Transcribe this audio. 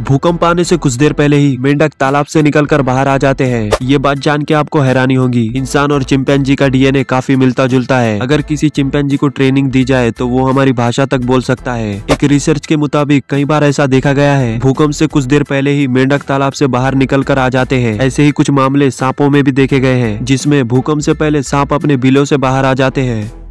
भूकंप आने से कुछ देर पहले ही मेंढक तालाब से निकलकर बाहर आ जाते हैं ये बात जान के आपको हैरानी होगी इंसान और चिंपैंजी का डीएनए काफी मिलता जुलता है अगर किसी चिंपैंजी को ट्रेनिंग दी जाए तो वो हमारी भाषा तक बोल सकता है एक रिसर्च के मुताबिक कई बार ऐसा देखा गया है भूकंप से कुछ देर पहले ही मेंढक तालाब से बाहर निकल कर आ जाते हैं ऐसे ही कुछ मामले सांपों में भी देखे गए हैं जिसमे भूकंप से पहले सांप अपने बिलों से बाहर आ जाते हैं